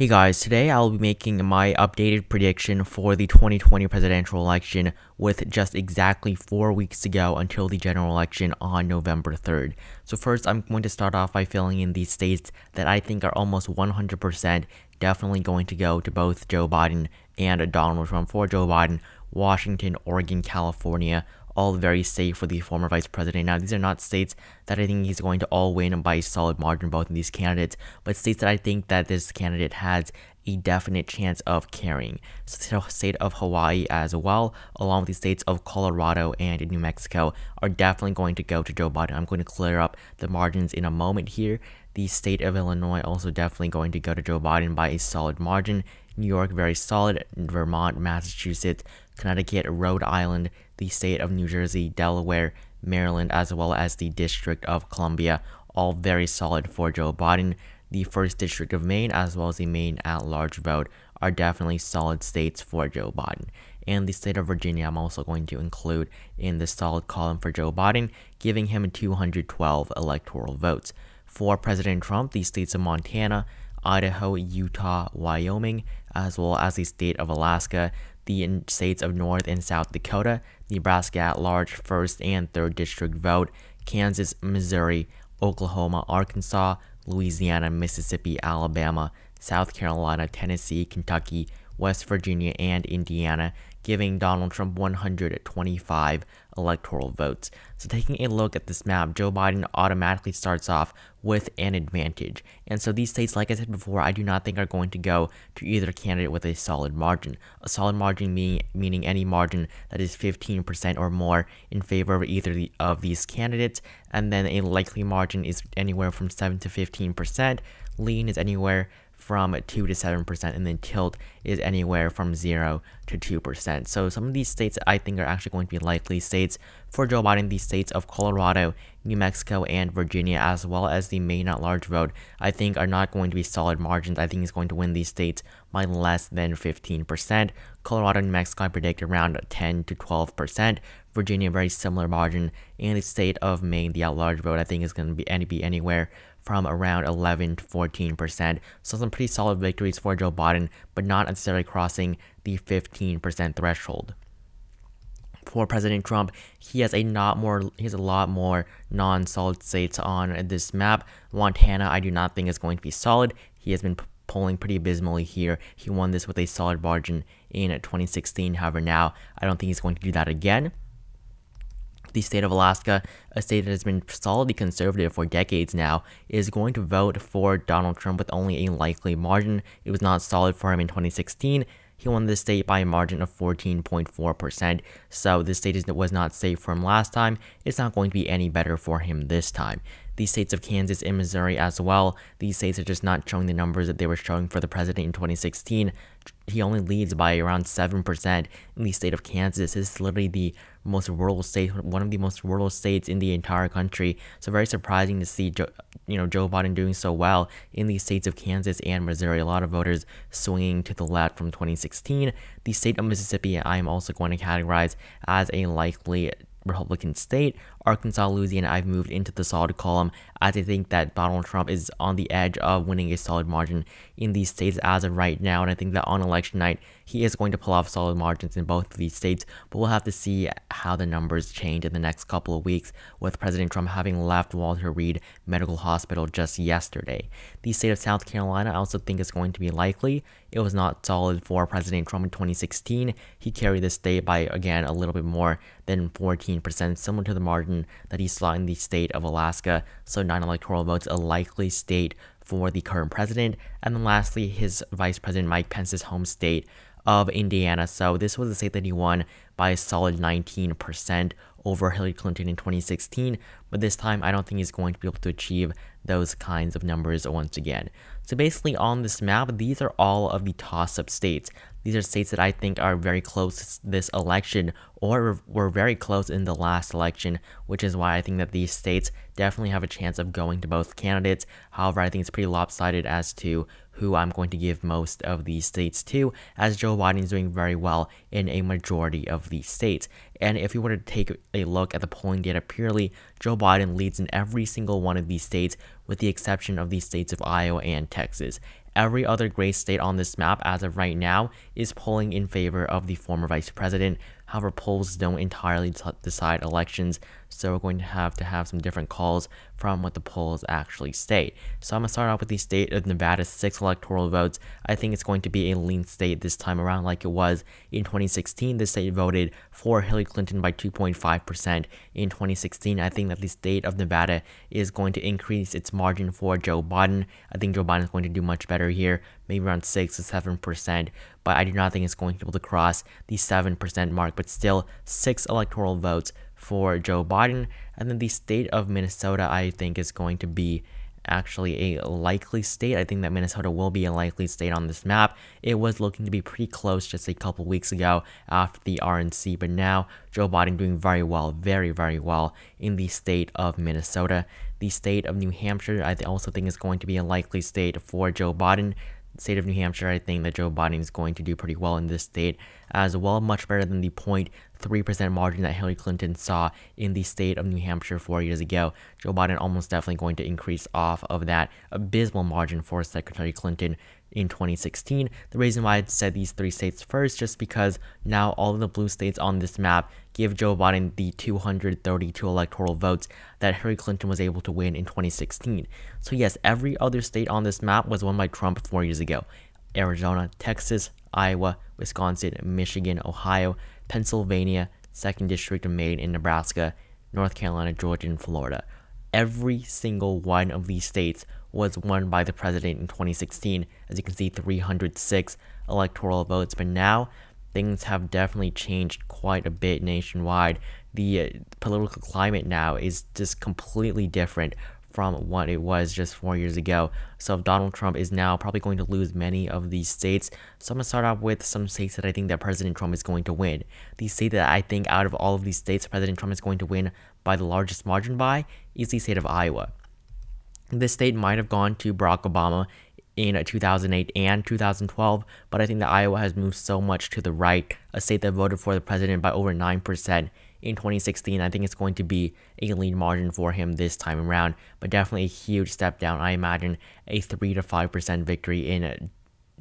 Hey guys, today I'll be making my updated prediction for the 2020 presidential election with just exactly 4 weeks to go until the general election on November 3rd. So first I'm going to start off by filling in the states that I think are almost 100% definitely going to go to both Joe Biden and Donald Trump for Joe Biden, Washington, Oregon, California, all very safe for the former vice president. Now, these are not states that I think he's going to all win by a solid margin, both of these candidates, but states that I think that this candidate has a definite chance of carrying. So the state of Hawaii as well, along with the states of Colorado and New Mexico, are definitely going to go to Joe Biden. I'm going to clear up the margins in a moment here. The state of Illinois also definitely going to go to Joe Biden by a solid margin. New York very solid, Vermont, Massachusetts, Connecticut, Rhode Island, the state of New Jersey, Delaware, Maryland, as well as the District of Columbia. All very solid for Joe Biden. The 1st District of Maine, as well as the Maine at large vote, are definitely solid states for Joe Biden. And the state of Virginia, I'm also going to include in the solid column for Joe Biden, giving him 212 electoral votes. For President Trump, the states of Montana, Idaho, Utah, Wyoming, as well as the state of Alaska, the states of North and South Dakota, Nebraska at large first and third district vote, Kansas, Missouri, Oklahoma, Arkansas, Louisiana, Mississippi, Alabama, South Carolina, Tennessee, Kentucky, West Virginia, and Indiana, giving Donald Trump 125 electoral votes. So, taking a look at this map, Joe Biden automatically starts off with an advantage. And so, these states, like I said before, I do not think are going to go to either candidate with a solid margin. A solid margin meaning, meaning any margin that is 15% or more in favor of either the, of these candidates. And then a likely margin is anywhere from 7 to 15%. Lean is anywhere from 2 to 7%, and then tilt is anywhere from 0 to 2%. So some of these states I think are actually going to be likely states for Joe Biden, these states of Colorado, New Mexico, and Virginia, as well as the main at large vote, I think are not going to be solid margins. I think he's going to win these states by less than 15%. Colorado and New Mexico, I predict around 10 to 12%. Virginia, very similar margin, and the state of Maine, the at-large vote, I think is going to be, any, be anywhere from around 11 to 14%. So some pretty solid victories for Joe Biden, but not necessarily crossing the 15% threshold for President Trump, he has a lot more he has a lot more non-solid states on this map. Montana, I do not think is going to be solid. He has been polling pretty abysmally here. He won this with a solid margin in 2016. However, now I don't think he's going to do that again the state of Alaska, a state that has been solidly conservative for decades now, is going to vote for Donald Trump with only a likely margin. It was not solid for him in 2016. He won the state by a margin of 14.4%, so the state was not safe for him last time. It's not going to be any better for him this time the states of Kansas and Missouri as well. These states are just not showing the numbers that they were showing for the president in 2016. He only leads by around 7% in the state of Kansas. This is literally the most rural state, one of the most rural states in the entire country. So very surprising to see, Joe, you know, Joe Biden doing so well in the states of Kansas and Missouri. A lot of voters swinging to the left from 2016. The state of Mississippi, I am also going to categorize as a likely Republican state. Arkansas, Louisiana, I've moved into the solid column as I think that Donald Trump is on the edge of winning a solid margin in these states as of right now. And I think that on election night, he is going to pull off solid margins in both of these states, but we'll have to see how the numbers change in the next couple of weeks with President Trump having left Walter Reed Medical Hospital just yesterday. The state of South Carolina I also think is going to be likely. It was not solid for President Trump in 2016. He carried the state by, again, a little bit more than 14%, similar to the margin that he's slotting the state of Alaska, so nine electoral votes, a likely state for the current president. And then lastly, his vice president Mike Pence's home state of Indiana. So this was a state that he won by a solid 19% over Hillary Clinton in 2016. But this time, I don't think he's going to be able to achieve those kinds of numbers once again. So basically on this map, these are all of the toss-up states. These are states that I think are very close to this election or were very close in the last election, which is why I think that these states definitely have a chance of going to both candidates. However, I think it's pretty lopsided as to who I'm going to give most of these states to, as Joe Biden is doing very well in a majority of these states. And if you were to take a look at the polling data purely, Joe Biden leads in every single one of these states, with the exception of the states of Iowa and Texas. Every other gray state on this map as of right now is polling in favor of the former vice president, However, polls don't entirely decide elections, so we're going to have to have some different calls from what the polls actually state. So I'm going to start off with the state of Nevada's six electoral votes. I think it's going to be a lean state this time around like it was in 2016. The state voted for Hillary Clinton by 2.5%. In 2016, I think that the state of Nevada is going to increase its margin for Joe Biden. I think Joe Biden is going to do much better here, maybe around 6 to 7% but I do not think it's going to be able to cross the 7% mark, but still six electoral votes for Joe Biden. And then the state of Minnesota, I think, is going to be actually a likely state. I think that Minnesota will be a likely state on this map. It was looking to be pretty close just a couple weeks ago after the RNC, but now Joe Biden doing very well, very, very well in the state of Minnesota. The state of New Hampshire, I also think, is going to be a likely state for Joe Biden state of New Hampshire, I think that Joe Biden is going to do pretty well in this state as well, much better than the 0.3% margin that Hillary Clinton saw in the state of New Hampshire four years ago. Joe Biden almost definitely going to increase off of that abysmal margin for Secretary Clinton in 2016. The reason why I said these three states first, just because now all of the blue states on this map give Joe Biden the 232 electoral votes that Hillary Clinton was able to win in 2016. So, yes, every other state on this map was won by Trump four years ago Arizona, Texas, Iowa, Wisconsin, Michigan, Ohio, Pennsylvania, 2nd District of Maine, in Nebraska, North Carolina, Georgia, and Florida. Every single one of these states was won by the president in 2016, as you can see, 306 electoral votes. But now, things have definitely changed quite a bit nationwide. The uh, political climate now is just completely different from what it was just four years ago. So Donald Trump is now probably going to lose many of these states. So I'm gonna start off with some states that I think that President Trump is going to win. The state that I think out of all of these states President Trump is going to win by the largest margin by is the state of Iowa this state might have gone to Barack Obama in 2008 and 2012, but I think that Iowa has moved so much to the right, a state that voted for the president by over 9% in 2016. I think it's going to be a lean margin for him this time around, but definitely a huge step down. I imagine a 3 to 5% victory in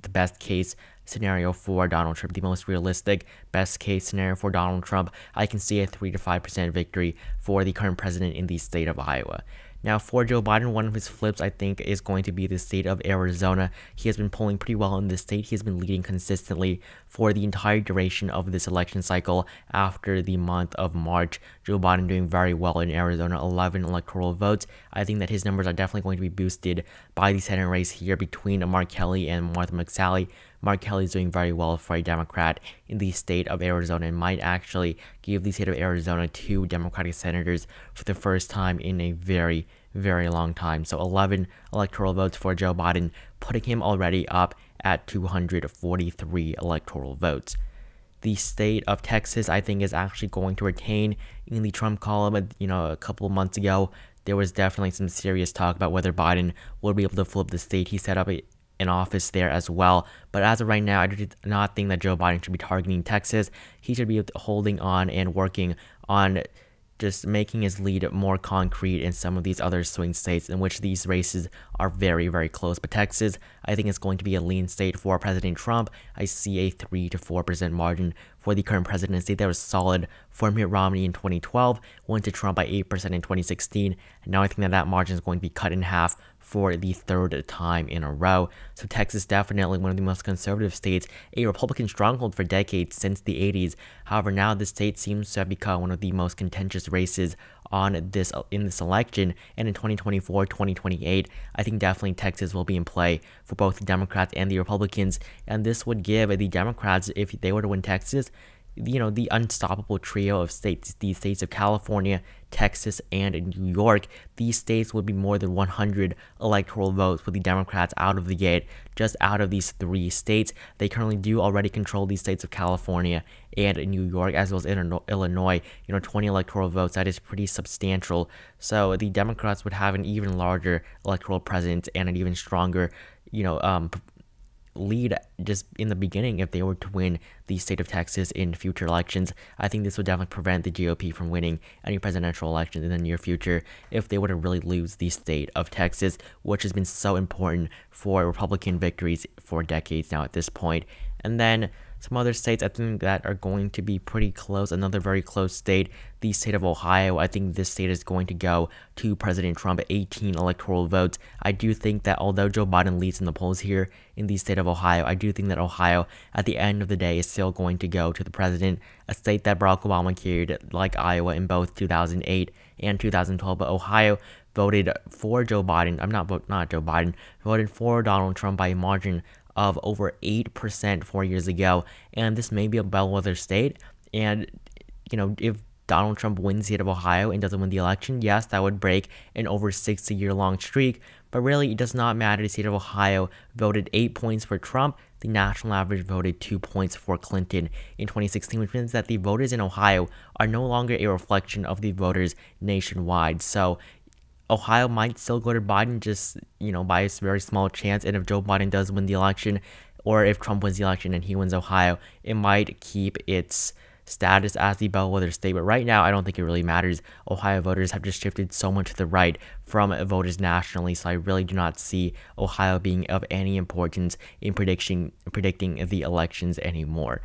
the best case scenario for Donald Trump, the most realistic best case scenario for Donald Trump. I can see a 3 to 5% victory for the current president in the state of Iowa. Now, for Joe Biden, one of his flips, I think, is going to be the state of Arizona. He has been polling pretty well in this state. He has been leading consistently for the entire duration of this election cycle after the month of March. Joe Biden doing very well in Arizona, 11 electoral votes. I think that his numbers are definitely going to be boosted by the Senate race here between Mark Kelly and Martha McSally. Mark Kelly is doing very well for a Democrat in the state of Arizona and might actually give the state of Arizona two Democratic senators for the first time in a very, very long time. So 11 electoral votes for Joe Biden, putting him already up at 243 electoral votes. The state of Texas, I think, is actually going to retain in the Trump column. You know, a couple months ago, there was definitely some serious talk about whether Biden would be able to flip the state. He set up a, in office there as well. But as of right now, I do not think that Joe Biden should be targeting Texas. He should be holding on and working on just making his lead more concrete in some of these other swing states in which these races are very, very close. But Texas, I think, is going to be a lean state for President Trump. I see a 3 to 4% margin for the current presidency. That was solid for Mitt Romney in 2012, went to Trump by 8% in 2016. And now I think that that margin is going to be cut in half for the third time in a row. So Texas definitely one of the most conservative states, a Republican stronghold for decades since the 80s. However, now the state seems to have become one of the most contentious races on this in this election and in 2024 2028 i think definitely texas will be in play for both the democrats and the republicans and this would give the democrats if they were to win texas you know the unstoppable trio of states the states of california texas and new york these states would be more than 100 electoral votes for the democrats out of the gate just out of these three states they currently do already control these states of california and new york as well as illinois you know 20 electoral votes that is pretty substantial so the democrats would have an even larger electoral presence and an even stronger you know um, lead just in the beginning if they were to win the state of Texas in future elections. I think this would definitely prevent the GOP from winning any presidential election in the near future if they were to really lose the state of Texas, which has been so important for Republican victories for decades now at this point. And then some other states I think that are going to be pretty close. Another very close state, the state of Ohio. I think this state is going to go to President Trump, 18 electoral votes. I do think that although Joe Biden leads in the polls here in the state of Ohio, I do think that Ohio, at the end of the day, is still going to go to the president, a state that Barack Obama carried, like Iowa, in both 2008 and 2012. But Ohio voted for Joe Biden. I'm not vote not Joe Biden. Voted for Donald Trump by a margin of over 8% four years ago. And this may be a bellwether state. And, you know, if Donald Trump wins the state of Ohio and doesn't win the election, yes, that would break an over 60 year long streak. But really, it does not matter. The state of Ohio voted 8 points for Trump. The national average voted 2 points for Clinton in 2016, which means that the voters in Ohio are no longer a reflection of the voters nationwide. So Ohio might still go to Biden just, you know, by a very small chance. And if Joe Biden does win the election, or if Trump wins the election and he wins Ohio, it might keep its status as the bellwether state. But right now, I don't think it really matters. Ohio voters have just shifted so much to the right from voters nationally, so I really do not see Ohio being of any importance in predicting predicting the elections anymore.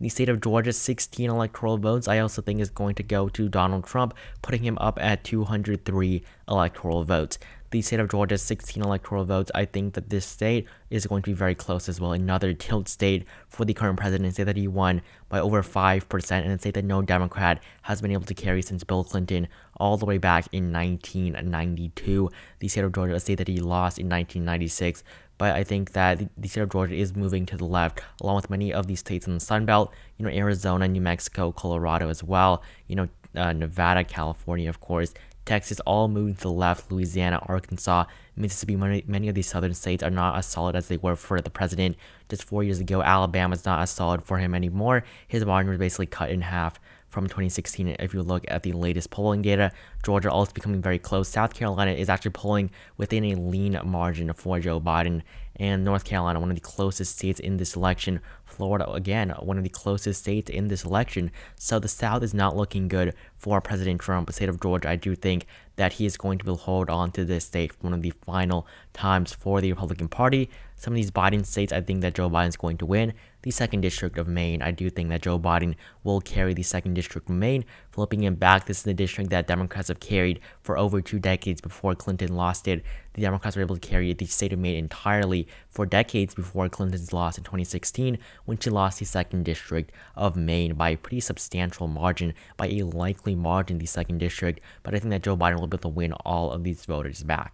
The state of Georgia's 16 electoral votes, I also think, is going to go to Donald Trump, putting him up at 203 electoral votes the state of Georgia's 16 electoral votes, I think that this state is going to be very close as well. Another tilt state for the current president, say that he won by over 5%, and a state that no Democrat has been able to carry since Bill Clinton all the way back in 1992. The state of Georgia, a state that he lost in 1996 but I think that the state of Georgia is moving to the left, along with many of these states in the Sun Belt, you know, Arizona, New Mexico, Colorado as well. You know, uh, Nevada, California, of course, Texas, all moving to the left, Louisiana, Arkansas, Mississippi, many, many of these southern states are not as solid as they were for the president just four years ago. Alabama's not as solid for him anymore. His margin was basically cut in half from 2016. If you look at the latest polling data, Georgia also becoming very close. South Carolina is actually polling within a lean margin for Joe Biden and North Carolina, one of the closest states in this election. Florida, again, one of the closest states in this election. So the South is not looking good for President Trump. The state of Georgia, I do think that he is going to hold on to this state for one of the final times for the Republican Party. Some of these Biden states, I think that Joe Biden is going to win. The second district of Maine, I do think that Joe Biden will carry the second district of Maine, Flipping him back, this is the district that Democrats have carried for over two decades before Clinton lost it. The Democrats were able to carry the state of Maine entirely for decades before Clinton's loss in 2016 when she lost the second district of Maine by a pretty substantial margin, by a likely margin, the second district. But I think that Joe Biden will be able to win all of these voters back.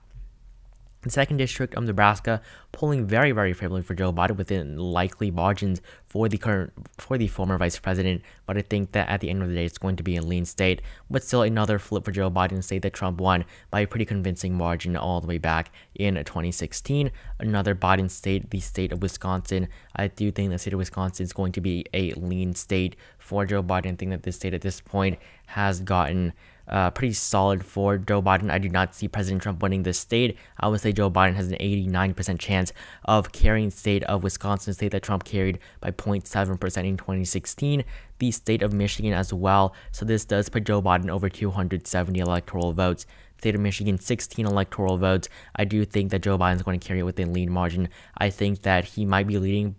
The second district of um, Nebraska polling very, very favorably for Joe Biden within likely margins for the current for the former vice president. But I think that at the end of the day, it's going to be a lean state, but still another flip for Joe Biden state that Trump won by a pretty convincing margin all the way back in 2016. Another Biden state, the state of Wisconsin. I do think the state of Wisconsin is going to be a lean state for Joe Biden. I think that this state at this point has gotten uh, pretty solid for Joe Biden. I do not see President Trump winning this state. I would say Joe Biden has an 89% chance of carrying the state of Wisconsin, state that Trump carried by 0.7% in 2016, the state of Michigan as well. So this does put Joe Biden over 270 electoral votes state of Michigan 16 electoral votes. I do think that Joe Biden's going to carry it within lead margin. I think that he might be leading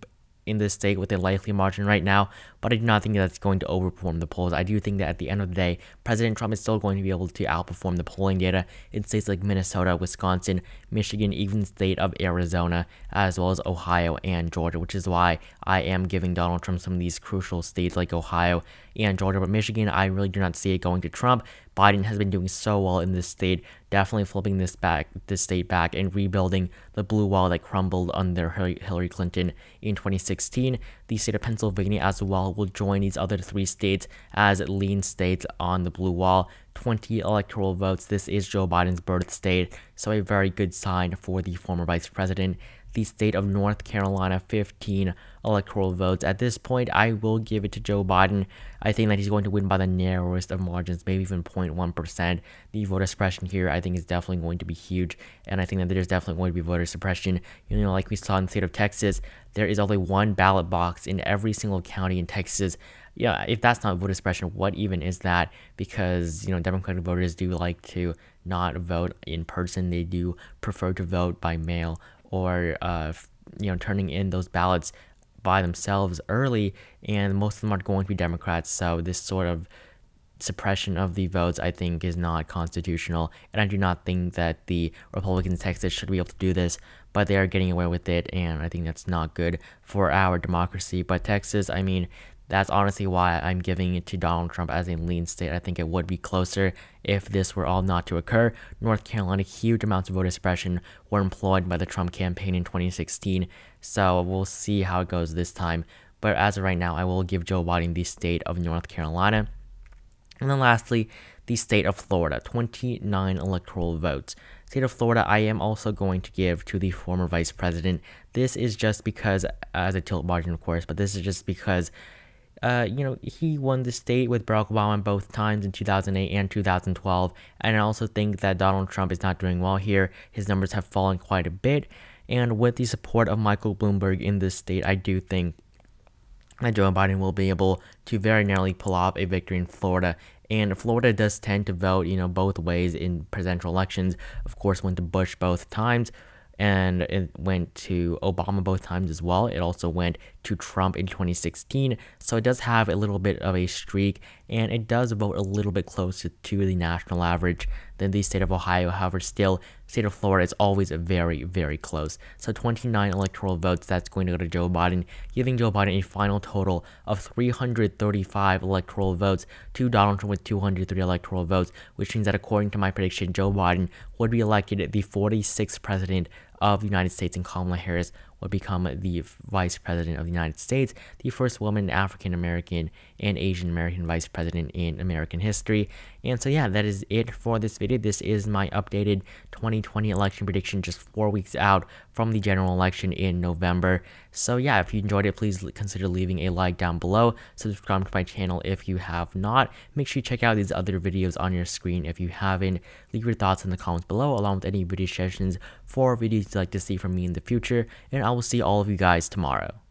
in this state with a likely margin right now, but I do not think that's going to overperform the polls. I do think that at the end of the day, President Trump is still going to be able to outperform the polling data in states like Minnesota, Wisconsin, Michigan, even the state of Arizona, as well as Ohio and Georgia, which is why I am giving Donald Trump some of these crucial states like Ohio and Georgia. But Michigan, I really do not see it going to Trump. Biden has been doing so well in this state, definitely flipping this back, this state back, and rebuilding the blue wall that crumbled under Hillary Clinton in 2016. The state of Pennsylvania as well will join these other three states as lean states on the blue wall. 20 electoral votes. This is Joe Biden's birth state, so a very good sign for the former vice president. The state of North Carolina, 15 electoral votes. At this point, I will give it to Joe Biden. I think that he's going to win by the narrowest of margins, maybe even 0.1%. The voter suppression here, I think, is definitely going to be huge, and I think that there's definitely going to be voter suppression. You know, like we saw in the state of Texas, there is only one ballot box in every single county in Texas yeah, if that's not voter suppression, what even is that? Because you know, Democratic voters do like to not vote in person; they do prefer to vote by mail or uh, you know, turning in those ballots by themselves early, and most of them are going to be Democrats. So this sort of suppression of the votes, I think, is not constitutional, and I do not think that the Republicans in Texas should be able to do this. But they are getting away with it, and I think that's not good for our democracy. But Texas, I mean, that's honestly why I'm giving it to Donald Trump as a lean state. I think it would be closer if this were all not to occur. North Carolina, huge amounts of voter suppression were employed by the Trump campaign in 2016. So we'll see how it goes this time. But as of right now, I will give Joe Biden the state of North Carolina. And then lastly, the state of Florida, 29 electoral votes. State of Florida, I am also going to give to the former vice president. This is just because, as a tilt margin, of course, but this is just because uh, you know, he won the state with Barack Obama both times in 2008 and 2012. And I also think that Donald Trump is not doing well here. His numbers have fallen quite a bit. And with the support of Michael Bloomberg in this state, I do think that Joe Biden will be able to very narrowly pull off a victory in Florida. And Florida does tend to vote, you know, both ways in presidential elections. Of course, went to Bush both times and it went to Obama both times as well. It also went to Trump in 2016. So it does have a little bit of a streak and it does vote a little bit closer to the national average than the state of Ohio. However, still, state of Florida is always very, very close. So 29 electoral votes, that's going to go to Joe Biden, giving Joe Biden a final total of 335 electoral votes to Donald Trump with 203 electoral votes, which means that according to my prediction, Joe Biden would be elected the 46th president of the United States and Kamala Harris would become the Vice President of the United States, the first woman African American and Asian American Vice President in American history. And so yeah, that is it for this video. This is my updated 2020 election prediction just four weeks out from the general election in November. So yeah, if you enjoyed it, please consider leaving a like down below. Subscribe to my channel if you have not. Make sure you check out these other videos on your screen if you haven't. Leave your thoughts in the comments below along with any video suggestions for videos you'd like to see from me in the future. And I will see all of you guys tomorrow.